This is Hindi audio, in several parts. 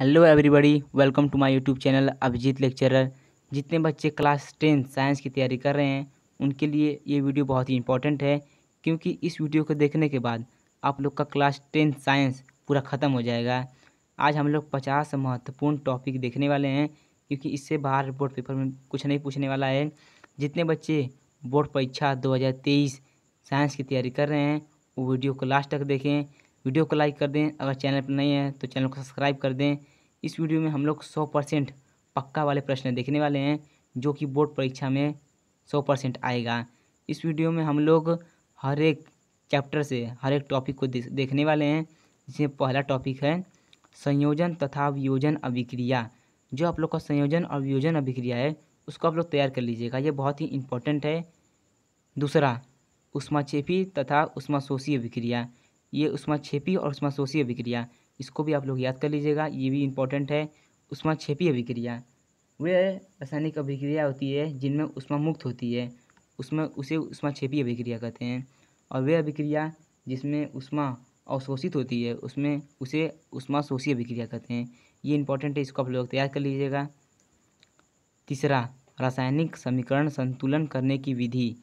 hello everybody welcome to my YouTube channel Abhijeet lecturer जितने बच्चे क्लास टेन साइंस की तैयारी कर रहे हैं उनके लिए ये वीडियो बहुत ही इंपॉर्टेंट है क्योंकि इस वीडियो को देखने के बाद आप लोग का क्लास टेन साइंस पूरा ख़त्म हो जाएगा आज हम लोग पचास महत्वपूर्ण टॉपिक देखने वाले हैं क्योंकि इससे बाहर बोर्ड पेपर में कुछ नहीं पूछने वाला है जितने बच्चे बोर्ड परीक्षा दो साइंस की तैयारी कर रहे हैं वो वीडियो को लास्ट तक देखें वीडियो को लाइक कर दें अगर चैनल पर नए हैं तो चैनल को सब्सक्राइब कर दें इस वीडियो में हम लोग सौ परसेंट पक्का वाले प्रश्न देखने वाले हैं जो कि बोर्ड परीक्षा में सौ परसेंट आएगा इस वीडियो में हम लोग हर एक चैप्टर से हर एक टॉपिक को देखने वाले हैं जिसमें पहला टॉपिक है संयोजन तथा वियोजन अभिक्रिया जो आप लोग का संयोजन और वियोजन अभिक्रिया है उसको आप लोग तैयार कर लीजिएगा ये बहुत ही इम्पोर्टेंट है दूसरा उष्माक्षेपी तथा उष्माशोषी अभिक्रिया ये उष्मा छेपी और उष्मा शोषी अभिक्रिया इसको भी आप लोग याद कर लीजिएगा ये भी इंपॉर्टेंट है उष्मा छेपी अभिक्रिया वे रासायनिक अभिक्रिया होती है जिनमें उष्मा मुक्त होती है उसमें उसे उष्मा छेपी अभिक्रिया कहते हैं और वे अभिक्रिया जिसमें उष्मा अवशोषित होती है उसमें उसे उष्मा शोषी अभिक्रिया कहते हैं ये इंपॉर्टेंट है इसको आप लोग तैयार कर लीजिएगा तीसरा रासायनिक समीकरण संतुलन करने की विधि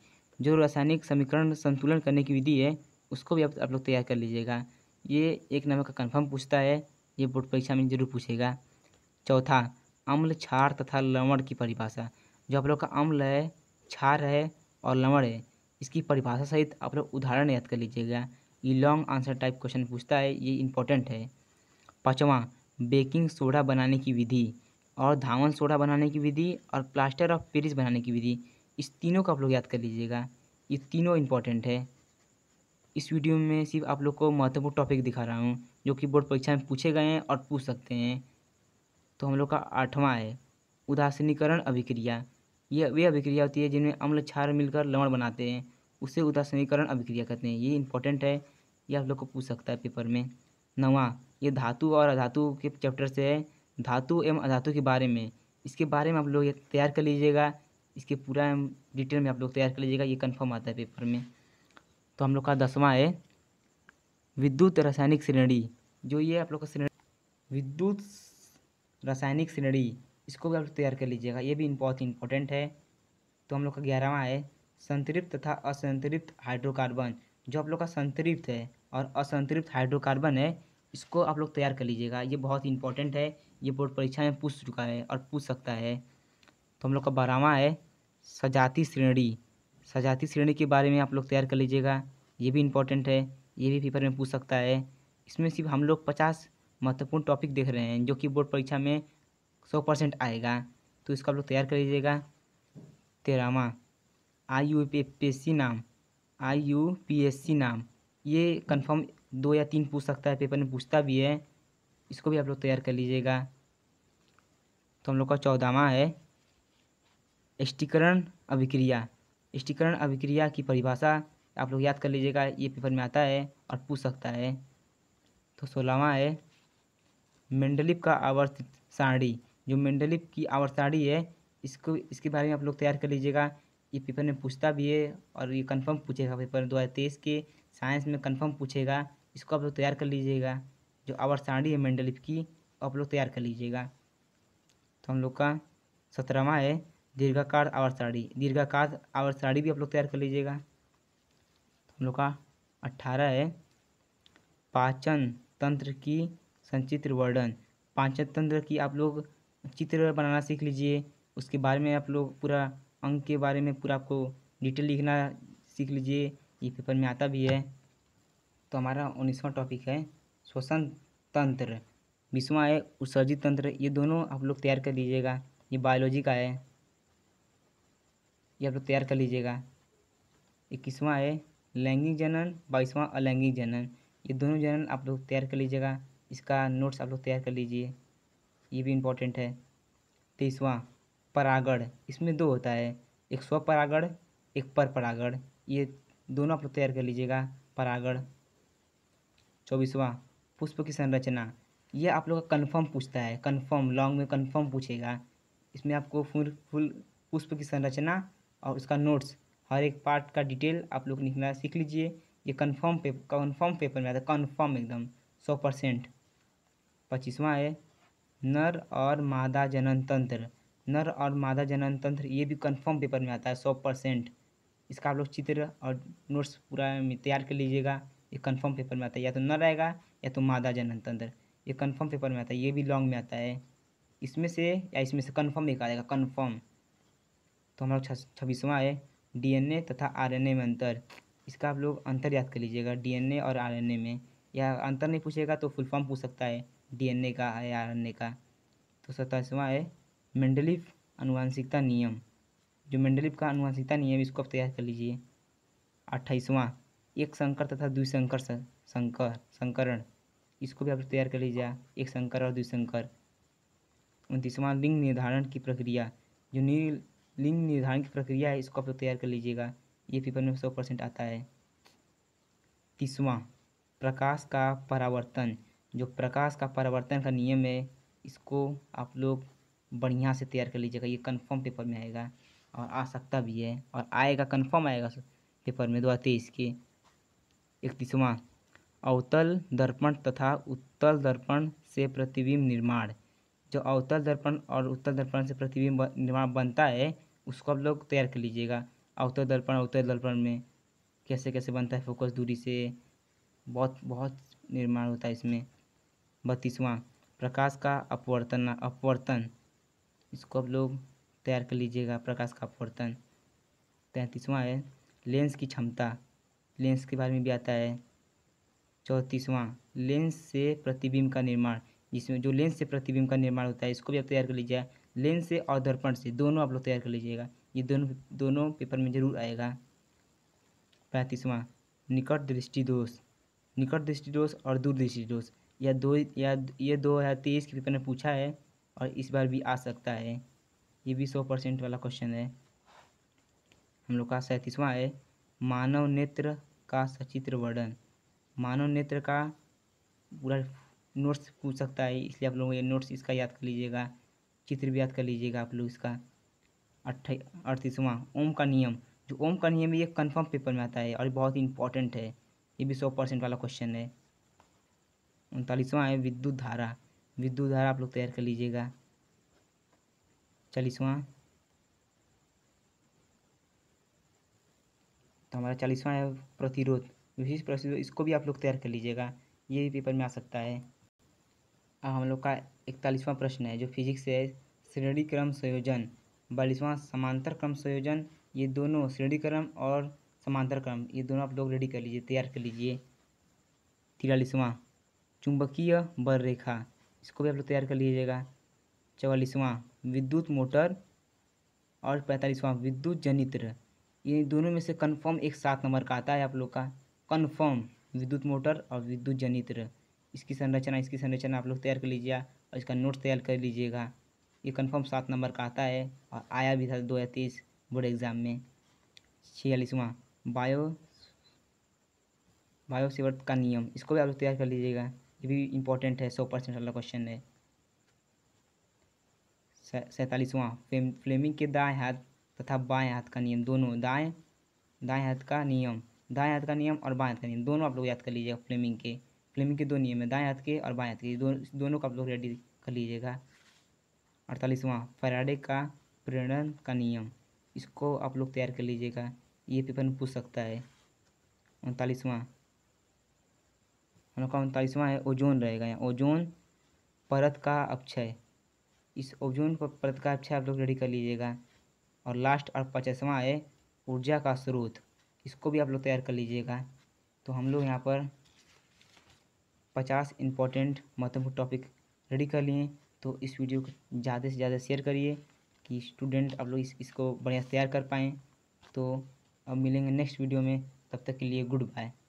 जो रासायनिक समीकरण संतुलन करने की विधि है उसको भी आप, लोग तैयार कर लीजिएगा ये एक नंबर का कन्फर्म पूछता है ये बोर्ड परीक्षा में जरूर पूछेगा चौथा अम्ल छार तथा लवण की परिभाषा जो आप लोग का अम्ल है छार है और लवण है इसकी परिभाषा सहित आप लोग उदाहरण याद कर लीजिएगा ये लॉन्ग आंसर टाइप क्वेश्चन पूछता है ये इंपॉर्टेंट है पाँचवा बेकिंग सोडा बनाने की विधि और धावन सोडा बनाने की विधि और प्लास्टर ऑफ पेरिस बनाने की विधि इस तीनों को आप लोग याद कर लीजिएगा ये तीनों इम्पोर्टेंट है इस वीडियो में सिर्फ आप लोग को महत्वपूर्ण टॉपिक दिखा रहा हूँ जो कि बोर्ड परीक्षा में पूछे गए हैं और पूछ सकते हैं तो हम लोग का आठवां है उदासीनीकरण अभिक्रिया ये वे अभिक्रिया होती है जिनमें अम्ल क्षार मिलकर लवण बनाते हैं उसे उदासीनीकरण अभिक्रिया कहते हैं ये इंपॉर्टेंट है ये आप लोग को पूछ सकता है पेपर में नवा ये धातु और अधातु के चैप्टर से है धातु एवं अधातु के बारे में इसके बारे में आप लोग तैयार कर लीजिएगा इसके पूरा डिटेल में आप लोग तैयार कर लीजिएगा ये कन्फर्म आता है पेपर में तो हम लोग का दसवां है विद्युत रासायनिक श्रेणी जो ये आप लोग का श्रेणी विद्युत रासायनिक श्रेणी इसको भी आप लोग तैयार कर लीजिएगा ये भी बहुत इंपॉर्टेंट है तो हम लोग का ग्यारहवा है संतृप्त तथा असंतृप्त हाइड्रोकार्बन जो आप लोग का संतृप्त है और असंतृप्त हाइड्रोकार्बन है इसको आप लोग तैयार कर लीजिएगा ये बहुत इंपॉर्टेंट है ये बोर्ड परीक्षा में पूछ चुका है और पूछ सकता है तो हम लोग का बारहवा है सजाती श्रेणी सजाती श्रेणी के बारे में आप लोग तैयार कर लीजिएगा ये भी इम्पोर्टेंट है ये भी पेपर में पूछ सकता है इसमें सिर्फ हम लोग पचास महत्वपूर्ण टॉपिक देख रहे हैं जो कि बोर्ड परीक्षा में सौ परसेंट आएगा तो इसको आप लोग तैयार कर लीजिएगा तेरहवा I U P S C नाम I U P S C नाम ये कन्फर्म दो या तीन पूछ सकता है पेपर में पूछता भी है इसको भी आप लोग तैयार कर लीजिएगा तो हम लोग का चौदहवा है स्टीकरण अभिक्रिया स्टीकरण अभिक्रिया की परिभाषा आप लोग याद कर लीजिएगा ये पेपर में आता है और पूछ सकता है तो सोलहवा है मेंडलिप का आवर्त सारणी जो मेंडलिप की आवर्त सारणी है इसको इसके बारे में आप लोग तैयार कर लीजिएगा ये पेपर में पूछता भी है और ये कंफर्म पूछेगा पेपर दो हज़ार तेईस के साइंस में कंफर्म पूछेगा इसको आप लोग तैयार कर लीजिएगा जो आवर्त सारणी है मेंडलिप की आप लोग तैयार कर लीजिएगा तो हम लोग का सत्रहवा है दीर्घाकार आवर साड़ी दीर्घाकार आवर साड़ी भी आप लोग तैयार कर लीजिएगा तो हम लोग का अट्ठारह है पाचन तंत्र की संचित्र वर्णन पाचन तंत्र की आप लोग चित्र बनाना सीख लीजिए उसके बारे में आप लोग पूरा अंग के बारे में पूरा आपको डिटेल लिखना सीख लीजिए ये पेपर में आता भी है तो हमारा उन्नीसवा टॉपिक है श्वसन तंत्र बीसवा है उत्सर्जित तंत्र ये दोनों आप लोग तैयार कर लीजिएगा ये बायोलॉजी का है ये आप लोग तैयार कर लीजिएगा इक्कीसवां है लैंगिक जनन बाईसवां अलैंगिक जनन ये दोनों जनन आप लोग तैयार कर लीजिएगा इसका नोट्स आप लोग तैयार कर लीजिए ये भी इम्पोर्टेंट है तेईसवां परागण इसमें दो होता है एक स्व परागण एक पर परागण ये दोनों आप लोग तैयार कर लीजिएगा परागण चौबीसवा पुष्प की संरचना ये आप लोग का कन्फर्म पूछता है कन्फर्म लॉन्ग में कन्फर्म पूछेगा इसमें आपको फुल फुल पुष्प की संरचना और उसका नोट्स हर एक पार्ट का डिटेल आप लोग लिखना सीख लीजिए ये कन्फर्म पेपर कन्फर्म पेपर में आता है कन्फर्म एकदम सौ परसेंट पच्चीसवा है नर और मादा जनन तंत्र नर और मादा जनन तंत्र ये भी कन्फर्म पेपर में आता है सौ परसेंट इसका आप लोग चित्र और नोट्स पूरा तैयार कर लीजिएगा ये कन्फर्म पेपर में आता है या तो नर आएगा या तो मादा जनन तंत्र ये कन्फर्म पेपर में आता है ये भी लॉन्ग में आता है इसमें से या इसमें से कन्फर्म एक आ जाएगा कन्फर्म तो हमारा छब्बीसवां है डीएनए तथा आरएनए में अंतर इसका आप लोग अंतर याद कर लीजिएगा डीएनए और आरएनए में या अंतर नहीं पूछेगा तो फुल फॉर्म पूछ सकता है डीएनए का या आरएनए का तो सत्ताईसवां है मंडलिप अनुवांशिकता नियम जो मंडलिप का अनुवांशिकता नियम इसको आप तैयार कर लीजिए अट्ठाईसवां एक संकर तथा द्विशंकर संकर संकरण इसको भी आप तैयार कर लीजिए एक संकर और द्विशंकर उनतीसवां लिंग निर्धारण की प्रक्रिया जो नील लिंग निर्धारण की प्रक्रिया है इसको आप लोग तैयार कर लीजिएगा ये पेपर में सौ परसेंट आता है तीसवा प्रकाश का परावर्तन जो प्रकाश का परावर्तन का नियम है इसको आप लोग बढ़िया से तैयार कर लीजिएगा ये कन्फर्म पेपर में आएगा और आ सकता भी है और आएगा कन्फर्म आएगा पेपर में दो हज़ार तेईस के इकतीसवा अवतल दर्पण तथा उत्तल दर्पण से प्रतिबिंब निर्माण जो अवतल दर्पण और उत्तल दर्पण से प्रतिबिंब निर्माण बनता है उसको आप लोग तैयार कर लीजिएगा अवतर दर्पण अवतर दर्पण में कैसे कैसे बनता है फोकस दूरी से बहुत बहुत निर्माण होता है इसमें बत्तीसवां प्रकाश का अपवर्तन अपवर्तन इसको आप लोग तैयार कर लीजिएगा प्रकाश का अपवर्तन तैंतीसवां है लेंस की क्षमता लेंस के बारे में भी आता है चौंतीसवां लेंस से प्रतिबिंब का निर्माण इसमें जो लेंस से प्रतिबिंब का निर्माण होता है इसको भी आप तैयार कर लीजिए लेंस से और दर्पण से दोनों आप लोग तैयार कर लीजिएगा ये दोनों दोनों पेपर में जरूर आएगा पैंतीसवां निकट दृष्टि दोष निकट दृष्टि दोष और दूर दृष्टि दोष यह दो या ये दो हज़ार तेईस के पेपर में पूछा है और इस बार भी आ सकता है ये भी सौ परसेंट वाला क्वेश्चन है हम लोग का सैंतीसवां है मानव नेत्र का सचित्र वर्णन मानव नेत्र का पूरा नोट्स पूछ सकता है इसलिए आप लोग ये नोट्स इसका याद कर लीजिएगा चित्र भी याद कर लीजिएगा आप लोग इसका अट्ठाई अड़तीसवां ओम का नियम जो ओम का नियम ये कन्फर्म पेपर में आता है और बहुत ही इंपॉर्टेंट है ये भी सौ परसेंट वाला क्वेश्चन है उनतालीसवां है विद्युत धारा विद्युत धारा आप लोग तैयार कर लीजिएगा चालीसवां तो हमारा चालीसवां है प्रतिरोध विशेष प्रतिरोध इसको भी आप लोग तैयार कर लीजिएगा ये भी पेपर में आ सकता है हम लोग का इकतालीसवां प्रश्न है जो फिजिक्स से है श्रेणी क्रम संयोजन बयालीसवां समांतर क्रम संयोजन ये दोनों श्रेणी क्रम और समांतर क्रम ये दोनों आप लोग रेडी कर लीजिए तैयार कर लीजिए तिरालीसवां चुंबकीय बर रेखा इसको भी आप लोग तैयार कर लीजिएगा चवालीसवां विद्युत मोटर और पैंतालीसवां विद्युत जनित्र ये दोनों में से कन्फर्म एक सात नंबर का आता है आप लोग का कन्फर्म विद्युत मोटर और विद्युत जनित्र इसकी संरचना इसकी संरचना आप लोग तैयार कर लीजिएगा और इसका नोट तैयार कर लीजिएगा ये कन्फर्म सात नंबर का आता है और आया भी था दो हज़ार तेईस बोर्ड एग्ज़ाम में छियालीसवां बायो बायो सेवर्ट का नियम इसको भी आप लोग तैयार कर लीजिएगा ये भी इम्पोर्टेंट है सौ परसेंट वाला क्वेश्चन है सैंतालीसवां फ्लेम फ्लेमिंग के दाएँ हाथ तथा बाएँ हाथ का नियम दोनों दाएँ दाएँ हाथ का नियम दाएँ हाथ का नियम और बाएँ हाथ का नियम दोनों आप लोग याद कर लीजिएगा फ्लेमिंग के फ्लेमिंग के दो नियम है दाएँ हाथ के और बाएँ हाथ के दो, दोनों का आप लोग रेडी कर लीजिएगा अड़तालीसवां फराडे का प्रेरण का नियम इसको आप लोग तैयार कर लीजिएगा ये पेपर में पूछ सकता है उनतालीसवां उनका उनतालीसवां है ओजोन रहेगा यहाँ ओजोन परत का अक्षय इस ओजोन परत का अक्षय आप लोग रेडी कर लीजिएगा और लास्ट और पचासवां है ऊर्जा का स्रोत इसको भी आप लोग तैयार कर लीजिएगा तो हम लोग यहाँ पर पचास इंपॉर्टेंट महत्वपूर्ण टॉपिक रेडी कर लिए तो इस वीडियो को ज़्यादा से ज़्यादा शेयर करिए कि स्टूडेंट आप लोग इस, इसको बढ़िया तैयार कर पाएँ तो अब मिलेंगे नेक्स्ट वीडियो में तब तक के लिए गुड बाय